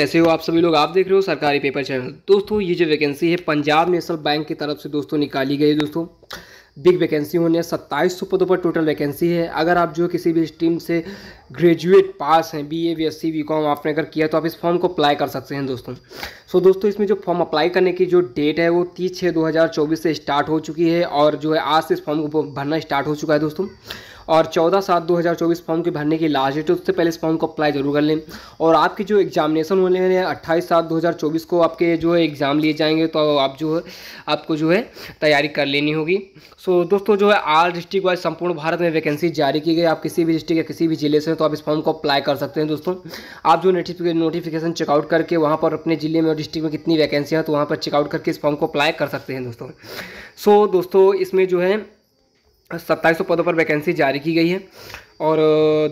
कैसे हो आप सभी लोग आप देख रहे हो सरकारी पेपर चैनल दोस्तों ये जो वैकेंसी है पंजाब नेशनल बैंक की तरफ से दोस्तों निकाली गई है दोस्तों बिग वैकेंसी होने सत्ताईस सौ पदों पर टोटल वैकेंसी है अगर आप जो किसी भी स्ट्रीम से ग्रेजुएट पास हैं B A B S C com आपने अगर किया तो आप इस फॉर्म को अप्लाई कर सकते हैं दोस्तों सो so, दोस्तों इसमें जो फॉर्म अप्लाई करने की जो डेट है वो तीस छः दो हज़ार चौबीस से स्टार्ट हो चुकी है और जो है आज से इस फॉर्म को भरना स्टार्ट हो चुका है दोस्तों और चौदह सात दो हज़ार चौबीस फॉर्म के भरने की लास्ट डेट है उससे पहले इस फॉर्म को अप्लाई जरूर कर लें और आपके जो एग्जामिनेशन होने वाले हैं अट्ठाईस सात दो हज़ार चौबीस को आपके जो है एग्ज़ाम लिए जाएंगे तो आप जो है आपको जो है तैयारी कर लेनी होगी सो दोस्तों जो है आल डिस्ट्रिक्ट वाइज संपूर्ण भारत में वैकेंसी जारी की गई आप किसी भी डिस्ट्रिक्ट या किसी भी जिले से तो आप इस फॉर्म को अप्लाई कर सकते हैं दोस्तों आप जो नोटिफिकेशन चेकआउट करके वहाँ पर अपने जिले में और डिस्ट्रिक्ट में कितनी वैकेंसी है तो वहाँ पर चेकआउट करके इस फॉर्म को अप्लाई कर सकते हैं दोस्तों सो so, दोस्तों इसमें जो है सत्ताईस पदों पर वैकेंसी जारी की गई है और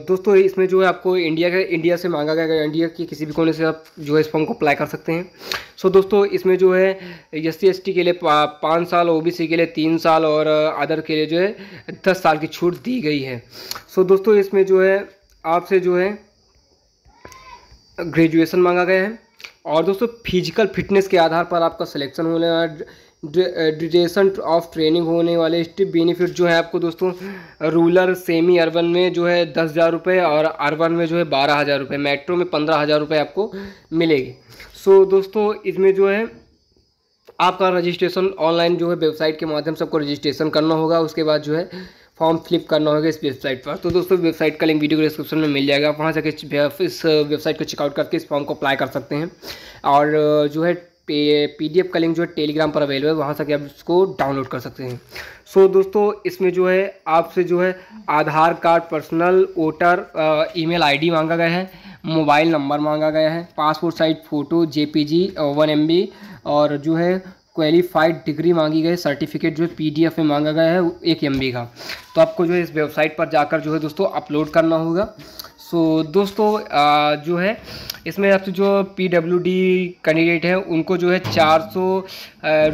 दोस्तों इसमें जो है आपको इंडिया के इंडिया से मांगा गया इंडिया के किसी भी कोने से आप जो है इस फॉर्म को अप्लाई कर सकते हैं सो दोस्तों इसमें जो है एस सी के लिए पाँच साल ओबीसी के लिए तीन साल और अदर के लिए जो है दस साल की छूट दी गई है सो दोस्तों इसमें जो है आपसे जो है ग्रेजुएसन मांगा गया है और दोस्तों फिजिकल फिटनेस के आधार पर आपका सिलेक्शन होने वाला ड्यूरेशन ऑफ ट्रेनिंग होने वाले स्टिप बेनिफिट जो है आपको दोस्तों रूरल सेमी अर्बन में जो है दस हज़ार रुपये और अर्बन में जो है बारह हज़ार रुपये मेट्रो में पंद्रह हज़ार रुपये आपको मिलेगी सो so, दोस्तों इसमें जो है आपका रजिस्ट्रेशन ऑनलाइन जो है वेबसाइट के माध्यम से आपको रजिस्ट्रेशन करना होगा उसके बाद जो है फॉर्म फ़िलिप करना होगा इस वेबसाइट पर तो दोस्तों वेबसाइट का लिंक वीडियो के डिस्क्रिप्शन में मिल जाएगा वहाँ जाकर इस वेबसाइट को चेकआउट करके इस फॉर्म को अप्लाई कर सकते हैं और जो है पी डी एफ का लिंक जो है टेलीग्राम पर अवेलेबल है वहाँ से आप इसको डाउनलोड कर सकते हैं सो so, दोस्तों इसमें जो है आपसे जो है Aadhaar card personal voter email ID मांगा गया है मोबाइल नंबर मांगा गया है passport size photo JPG one MB और जो है क्वालिफाइड डिग्री मांगी गई सर्टिफिकेट जो है पी में मांगा गया है एक एम का तो आपको जो है इस वेबसाइट पर जाकर जो है दोस्तों अपलोड करना होगा सो so, दोस्तों आ, जो है इसमें आपसे तो जो पीडब्ल्यूडी कैंडिडेट हैं उनको जो है चार सौ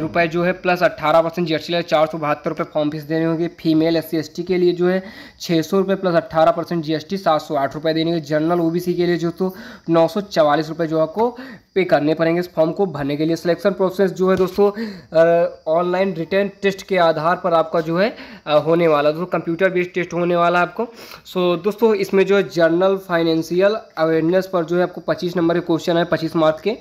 रुपये जो है प्लस अट्ठारह परसेंट जी एस टी चार सौ बहत्तर रुपये फॉर्म फीस देने होंगे फीमेल एस सी के लिए जो है छः सौ रुपये प्लस अट्ठारह परसेंट जी एस टी सात सौ आठ रुपये देने होंगे जनरल ओ बी सी के लिए जो तो नौ सौ चवालीस रुपये जो आपको पे करने पड़ेंगे इस फॉर्म को भरने के लिए सिलेक्शन प्रोसेस जो है दोस्तों ऑनलाइन रिटर्न टेस्ट के आधार पर आपका जो है होने वाला दोस्तों कंप्यूटर बेस्ड टेस्ट होने वाला आपको सो दोस्तों इसमें जो है जर्नल फाइनेंशियल अवेयरनेस पर जो है आपको पच्चीस पच्चीस नंबर के क्वेश्चन है पच्चीस मार्क्स के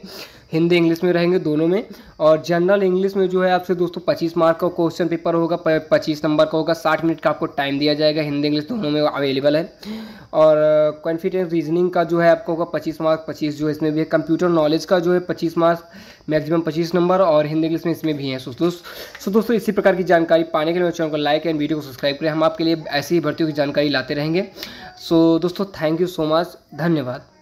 हिंदी इंग्लिश में रहेंगे दोनों में और जनरल इंग्लिश में जो है आपसे दोस्तों पच्चीस मार्क का क्वेश्चन पेपर होगा पच्चीस नंबर का होगा साठ मिनट का आपको टाइम दिया जाएगा हिंदी इंग्लिश दोनों में अवेलेबल है और कॉन्फिडेंस रीजनिंग का जो है आपको होगा पच्चीस मार्क पच्चीस जो है इसमें भी है कंप्यूटर नॉलेज का जो है पच्चीस मार्क्स मैक्सिमम पच्चीस नंबर और हिंदी इंग्लिश में इसमें भी है सो दोस्तों सो दोस्तों इसी प्रकार की जानकारी पाने के लिए चैनल को लाइक एंड वीडियो को सब्सक्राइब करें हम आपके लिए ऐसी ही भर्तियों की जानकारी लाते रहेंगे सो दोस्तों थैंक यू सो मच धन्यवाद